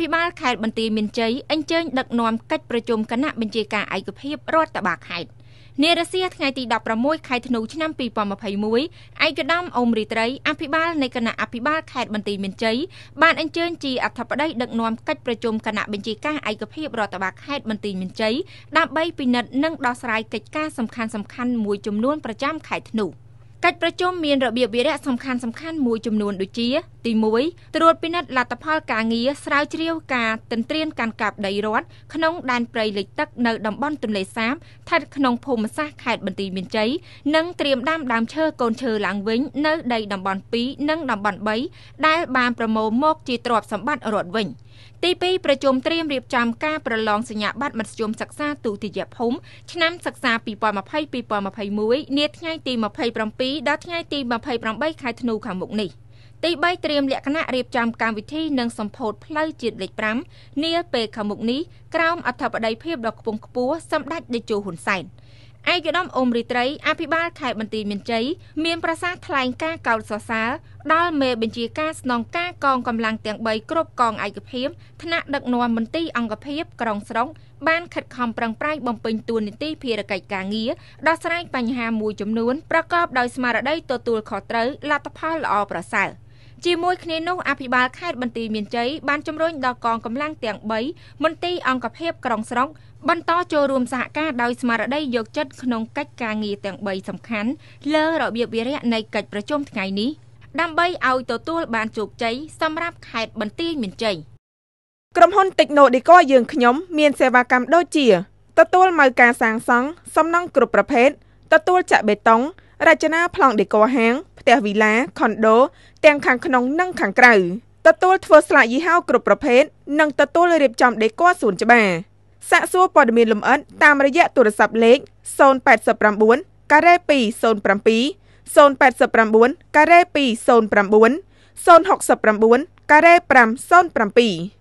ភិបាលខេត្តបន្ទាយមានជ័យអញ្ជើញដឹកនាំកិច្ចប្រជុំគណៈបញ្ជាការឯកភាពរដ្ឋបាលខេត្តនារសៀលថ្ងៃទី16ខែធ្នូឆ្នាំ2021ឯកឧត្តមអ៊ុំរីត្រីអភិបាលនៃគណៈអភិបាលខេត្តបន្ទាយមានជ័យបានអញ្ជើញជាអធិបតីដឹកនាំកិច្ចប្រជុំគណៈបញ្ជាការឯកភាពរដ្ឋបាលខេត្តបន្ទាយមានជ័យដើម្បីពិនិត្យនិងដោះស្រាយកិច្ចការសំខាន់ៗមួយចំនួនប្រចាំខែធ្នូ។កិច្ចប្រជុំមានរបៀបវារៈសំខាន់សំខាន់មួយចំនួនដូចជាទី1ត្រួតពិនិត្យលទ្ធផលការងារស្រាវជ្រាវការទន្ទ្រានកាន់កាប់ដីរដ្ឋក្នុងដែនព្រៃលិចទឹកនៅតំបន់ទន្លេសាបស្ថិតក្នុងភូមិសាស្ត្រខេត្តបន្ទាយមានជ័យនិងត្រៀមដាំដើមឈើកូនឈើឡើងវិញនៅដីតំបន់2និងតំបន់3ដែលបានប្រមូលមកជាទ្រព្យសម្បត្តិរដ្ឋវិញ។ទី2ប្រជុំត្រៀមរៀបចំការប្រឡងសញ្ញាបត្រមធ្យមសិក្សាទុតិយភូមិឆ្នាំសិក្សា2020-2021នាថ្ងៃទី2ដល់ថ្ងៃទី28ខែធ្នូខាងមុខនេះទី3ត្រៀមលក្ខណៈរៀបចំកម្មវិធីនិងសម្ពោធផ្លូវជាតិលេខ5នាពេលខាងមុខនេះក្រោមអធិបតីភាពដ៏ខ្ពង់ខ្ពស់សម្ដេចតេជោហ៊ុនសែនឯកឧត្តមអ៊ុំរីត្រី អភិបាលខេត្តបន្ទាយមានជ័យមានប្រសាសន៍ថ្លែងការកោតសរសើរដល់មេបញ្ជាការស្នងការកងកម្លាំងទាំង3គ្រប់កងឯកភាពថ្នាក់ដឹកនាំមន្ទីរអង្គភាពក្រុងស្រុកបានខិតខំប្រឹងប្រែងបំពេញតួនាទី ភារកិច្ចការងារដោះស្រាយបញ្ហាមួយចំនួនប្រកបដោយស្មារតីទទួលខុសត្រូវលទ្ធផលល្អប្រសើរ។ជាមួយគ្នានោះអភិបាលខេត្តបន្ទាយមានជ័យបានជំរុញដល់កងកម្លាំងទាំង3មន្ទីរអង្គភាពក្រុងស្រុកបន្តចូលរួមសហការដោយស្មារតីយកចិត្តក្នុងកិច្ចការងារទាំង3សំខាន់លើរបៀបវិរៈនៃកិច្ចប្រជុំថ្ងៃនេះដើម្បីឲ្យទទួលបានជោគជ័យសម្រាប់ខេត្តបន្ទាយមានជ័យក្រុមហ៊ុន Technodico យើងខ្ញុំ មានសេវាកម្មដូចជាទទួលមើលការសាងសង់សំណង់គ្រប់ប្រភេទទទួលចាក់បេតុងរចនាប្លង់ដេក័រហាងផ្ទះវីឡាខុនដូ ទាំងខាងក្នុងនិងខាងក្រៅទទួលធ្វើស្លាកយីហោ គ្រប់ប្រភេទនិងទទួលរៀបចំដេក័រសួនច្បារសាកសួរព័ត៌មានលម្អិតតាមរយៈទូរស័ព្ទលេខ089ការ៉េ207 089ការ៉េ209 069ការ៉េ507